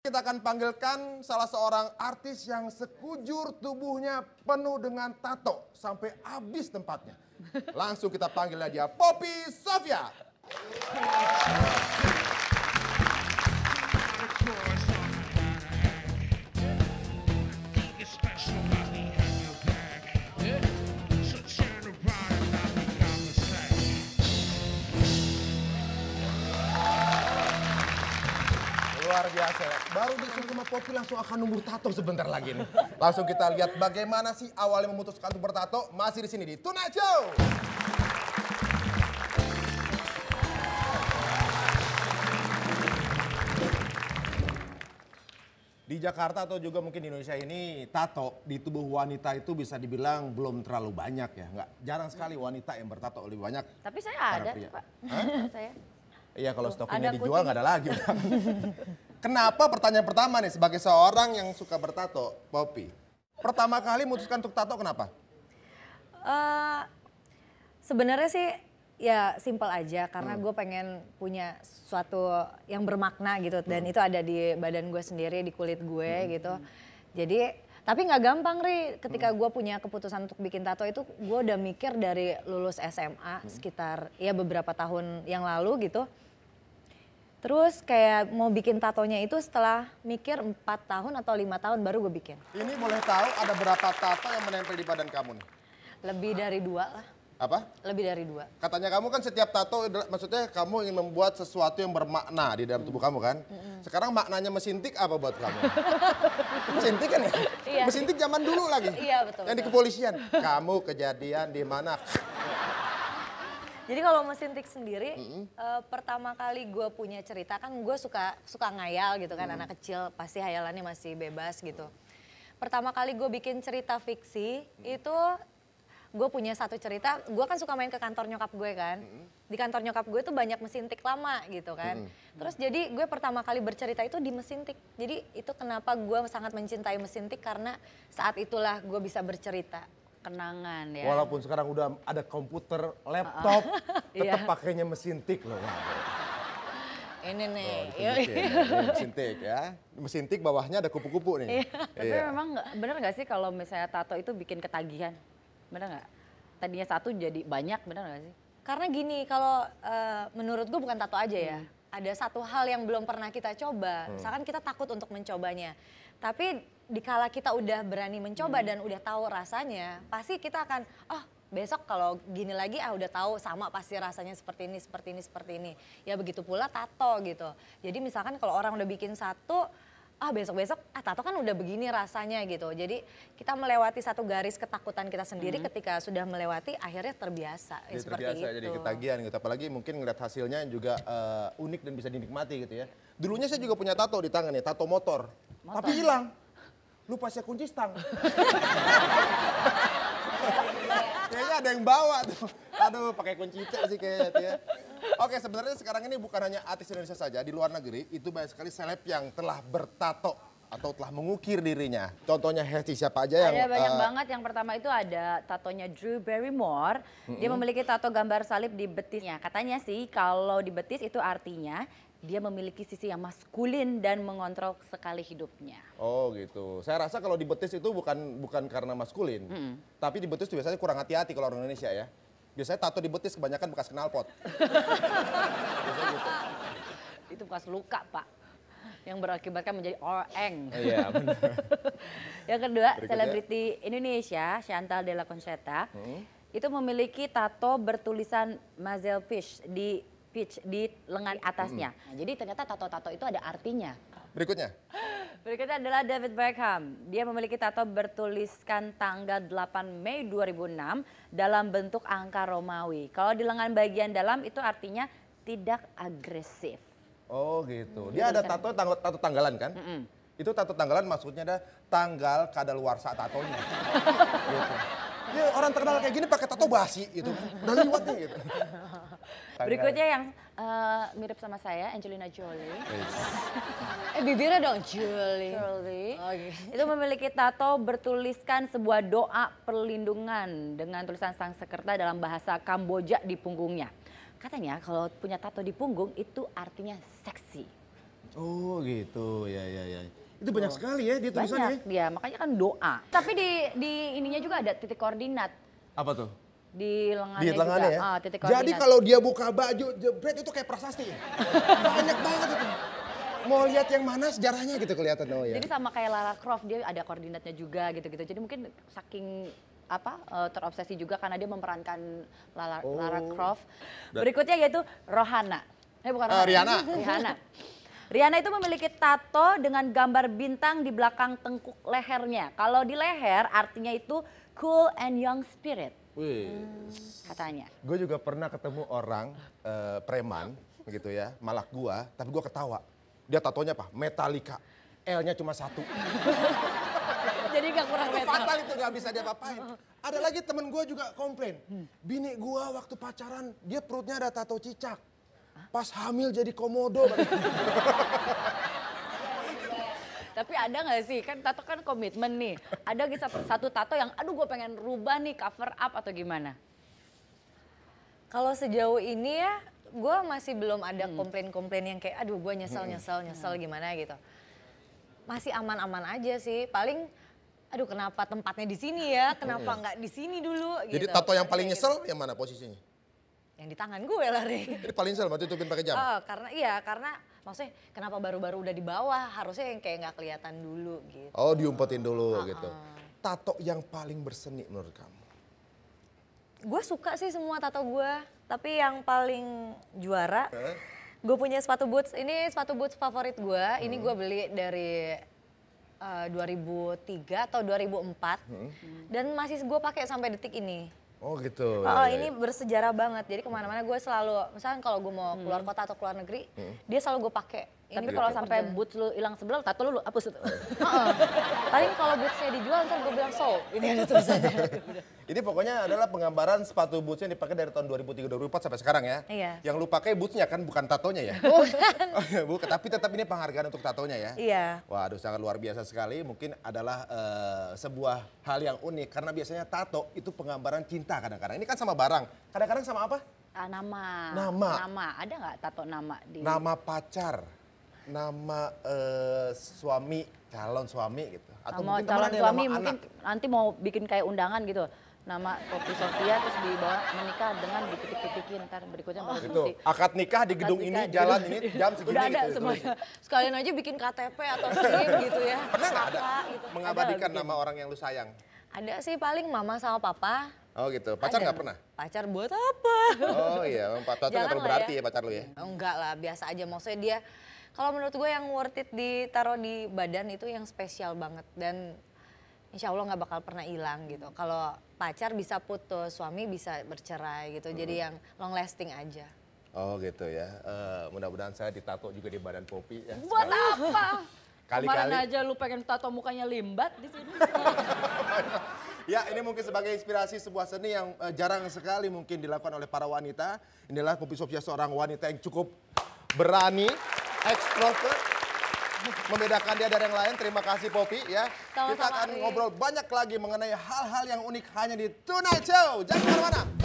Kita akan panggilkan salah seorang artis yang sekujur tubuhnya penuh dengan tato sampai habis tempatnya. Langsung kita panggilnya dia Poppy Sofia. Luar biasa Baru disuruh sama Popi langsung akan nunggu tato sebentar lagi nih. Langsung kita lihat bagaimana sih awalnya memutuskan untuk bertato masih di sini di Tonight Show. Di Jakarta atau juga mungkin di Indonesia ini tato di tubuh wanita itu bisa dibilang belum terlalu banyak ya, nggak jarang sekali wanita yang bertato lebih banyak. Tapi saya ada, Pak. Hah? saya. Iya kalau stoknya dijual nggak ada lagi. Kenapa pertanyaan pertama nih sebagai seorang yang suka bertato, Poppy? Pertama kali memutuskan untuk tato kenapa? Uh, Sebenarnya sih ya simple aja karena hmm. gue pengen punya suatu yang bermakna gitu dan hmm. itu ada di badan gue sendiri di kulit gue hmm. gitu. Jadi tapi nggak gampang ri ketika hmm. gue punya keputusan untuk bikin tato itu gue udah mikir dari lulus SMA hmm. sekitar ya beberapa tahun yang lalu gitu Terus kayak mau bikin tatonya itu setelah mikir 4 tahun atau lima tahun baru gue bikin. Ini boleh tahu ada berapa tato yang menempel di badan kamu nih? Lebih dari dua lah. Apa? Lebih dari dua. Katanya kamu kan setiap tato, maksudnya kamu ingin membuat sesuatu yang bermakna di dalam tubuh kamu kan? Mm-hmm. Sekarang maknanya mesintik apa buat kamu? Mesintik kan ya? Iya. Mesintik zaman dulu lagi. Iya betul. Yang betul. di kepolisian. Kamu kejadian di mana? Jadi kalau mesin tik sendiri mm -hmm. uh, pertama kali gue punya cerita kan gue suka suka ngayal gitu kan mm. anak kecil pasti hayalannya masih bebas gitu. Pertama kali gue bikin cerita fiksi mm. itu gue punya satu cerita, gue kan suka main ke kantor nyokap gue kan. Mm. Di kantor nyokap gue tuh banyak mesin tik lama gitu kan. Mm. Terus jadi gue pertama kali bercerita itu di mesin tik. Jadi itu kenapa gue sangat mencintai mesin tik karena saat itulah gue bisa bercerita kenangan ya. Walaupun sekarang udah ada komputer, laptop, uh -uh. tetap iya. pakainya mesin tik loh. Ini nih. Oh, ya. mesin tik ya. Mesin tik bawahnya ada kupu-kupu nih. Iya, tapi iya. memang bener nggak sih kalau misalnya tato itu bikin ketagihan? Bener nggak? Tadinya satu jadi banyak, bener nggak sih? Karena gini, kalau uh, eh, menurut gue bukan tato aja ya. Hmm. Ada satu hal yang belum pernah kita coba. Hmm. Misalkan kita takut untuk mencobanya. Tapi dikala kita udah berani mencoba hmm. dan udah tahu rasanya, pasti kita akan oh besok kalau gini lagi ah udah tahu sama pasti rasanya seperti ini, seperti ini, seperti ini. Ya begitu pula tato gitu. Jadi misalkan kalau orang udah bikin satu ah besok-besok ah tato kan udah begini rasanya gitu. Jadi kita melewati satu garis ketakutan kita sendiri hmm. ketika sudah melewati akhirnya terbiasa. Ya, jadi ya, seperti terbiasa itu. jadi ketagihan gitu. Apalagi mungkin ngeliat hasilnya juga uh, unik dan bisa dinikmati gitu ya. Dulunya saya juga punya tato di tangan ya, tato motor. motor. Tapi hilang lupa saya kunci stang. kayaknya ada yang bawa tuh. Aduh, pakai kunci cek sih kayaknya. Ya. Oke, sebenarnya sekarang ini bukan hanya artis Indonesia saja, di luar negeri itu banyak sekali seleb yang telah bertato atau telah mengukir dirinya. Contohnya Hesti siapa aja yang ada banyak uh, banget. Yang pertama itu ada tatonya Drew Barrymore. Mm Dia memiliki tato gambar salib di betisnya. Katanya sih kalau di betis itu artinya dia memiliki sisi yang maskulin dan mengontrol sekali hidupnya. Oh gitu. Saya rasa kalau di betis itu bukan bukan karena maskulin, hmm. tapi di betis itu biasanya kurang hati-hati kalau orang Indonesia ya. Biasanya tato di betis kebanyakan bekas knalpot. gitu. Itu bekas luka pak, yang berakibatkan menjadi orang oh, Iya benar. yang kedua, selebriti Indonesia Chantal Della Concetta. Hmm. Itu memiliki tato bertulisan Mazel Fish di Peach di lengan atasnya. Hmm. Nah, jadi ternyata tato-tato itu ada artinya. Berikutnya. Berikutnya adalah David Beckham. Dia memiliki tato bertuliskan tanggal 8 Mei 2006 dalam bentuk angka Romawi. Kalau di lengan bagian dalam itu artinya tidak agresif. Oh gitu. Dia, ada tato tanggal, tato tanggalan kan? Mm -mm. Itu tato tanggalan maksudnya ada tanggal kadaluarsa tatonya. gitu. Ini orang terkenal kayak gini pakai tato basi gitu. Udah liwat nih gitu. Berikutnya yang uh, mirip sama saya, Angelina Jolie. eh bibirnya dong, Jolie. Jolie. okay. Oh, gitu. Itu memiliki tato bertuliskan sebuah doa perlindungan dengan tulisan sang sekerta dalam bahasa Kamboja di punggungnya. Katanya kalau punya tato di punggung itu artinya seksi. Oh gitu, ya ya ya. Itu banyak sekali ya dia tulisannya. Banyak ya makanya kan doa. Tapi di di ininya juga ada titik koordinat. Apa tuh? Di lengannya, di lengannya juga. Ya? Oh, titik koordinat. Jadi kalau dia buka baju, jebret itu kayak prasasti. banyak banget itu. Mau lihat yang mana sejarahnya gitu kelihatan oh ya. Jadi sama kayak Lara Croft dia ada koordinatnya juga gitu-gitu. Jadi mungkin saking apa eh, terobsesi juga karena dia memerankan Lara, oh. Lara Croft. Berikutnya yaitu Rohana. Eh bukan eh, Rohana. Rihanna. Rihanna. Riana itu memiliki tato dengan gambar bintang di belakang tengkuk lehernya. Kalau di leher artinya itu cool and young spirit. Wih. Hmm, katanya. Gue juga pernah ketemu orang uh, preman gitu ya, malak gua, tapi gua ketawa. Dia tatonya apa? Metallica. L-nya cuma satu. Jadi gak kurang metal. fatal itu gak bisa dia apain. Ada lagi temen gue juga komplain. Hmm. Bini gue waktu pacaran, dia perutnya ada tato cicak. Pas hamil jadi komodo. Tapi ada nggak sih, kan tato kan komitmen nih. Ada kisah satu tato yang aduh gue pengen rubah nih cover up atau gimana? Kalau sejauh ini ya, gue masih belum ada hmm. komplain-komplain yang kayak aduh gue nyesel, hmm. nyesel, nyesel gimana gitu. Masih aman-aman aja sih, paling aduh kenapa tempatnya di sini ya, oh, kenapa iya. nggak di sini dulu Jadi gitu. tato yang paling gitu. nyesel yang mana posisinya? yang di tangan gue lari. Jadi paling sel berarti tutupin pakai jam. Oh, karena iya karena maksudnya kenapa baru-baru udah di bawah harusnya yang kayak nggak kelihatan dulu gitu. Oh diumpetin dulu uh -uh. gitu. Tato yang paling berseni menurut kamu? Gue suka sih semua tato gue, tapi yang paling juara huh? Eh? gue punya sepatu boots. Ini sepatu boots favorit gue. Hmm. Ini gue beli dari uh, eh, 2003 atau 2004 hmm. dan masih gue pakai sampai detik ini. Oh gitu. Oh, ya, ya. ini iya. bersejarah banget. Jadi kemana-mana gue selalu, misalkan kalau gue mau hmm. keluar kota atau keluar negeri, hmm. dia selalu gue pakai ini tapi kalau sampai boots lu hilang sebelah, tato lu, hapus itu. Paling kalau bootsnya dijual ntar gue bilang so, Ini ada tulisannya. Ini pokoknya adalah penggambaran sepatu bootsnya yang dipakai dari tahun 2003-2004 sampai sekarang ya. Iya. Yang lu pakai bootsnya kan bukan tatonya ya. Bukan. oh, iya, bukan. Tapi tetap ini penghargaan untuk tatonya ya. Iya. Waduh sangat luar biasa sekali. Mungkin adalah uh, sebuah hal yang unik. Karena biasanya tato itu penggambaran cinta kadang-kadang. Ini kan sama barang. Kadang-kadang sama apa? Uh, nama. Nama. Nama. Ada nggak tato nama di? Nama pacar nama uh, suami calon suami gitu atau nama mungkin calon suami nama mungkin nanti mau bikin kayak undangan gitu nama kopi Sofia terus dibawa menikah dengan diketik-ketikin ntar berikutnya oh, gitu. akad nikah di gedung nikah, ini jalan ini jam segini udah ada gitu, semuanya sekalian aja bikin KTP atau SIM gitu ya pernah nggak ada gitu. mengabadikan ada, nama orang yang lu sayang ada sih paling mama sama papa Oh gitu. Pacar nggak pernah? Pacar buat apa? Oh iya, pacar itu nggak terlalu berarti ya. ya pacar lu ya? Enggak lah, biasa aja. Maksudnya dia kalau menurut gue yang worth it ditaruh di badan itu yang spesial banget dan insya Allah nggak bakal pernah hilang gitu. Kalau pacar bisa putus, suami bisa bercerai gitu. Hmm. Jadi yang long lasting aja. Oh gitu ya. Uh, Mudah-mudahan saya ditato juga di badan Popi ya. Buat apa? Kali-kali. Kemarin aja lu pengen tato mukanya limbat di sini. Ya, ini mungkin sebagai inspirasi sebuah seni yang uh, jarang sekali mungkin dilakukan oleh para wanita. Inilah kopi Sofia seorang wanita yang cukup berani, extrovert membedakan dia dari yang lain. Terima kasih Poppy ya. Sama -sama, Kita akan ngobrol banyak lagi mengenai hal-hal yang unik hanya di Tonight Show. Jangan kemana-mana.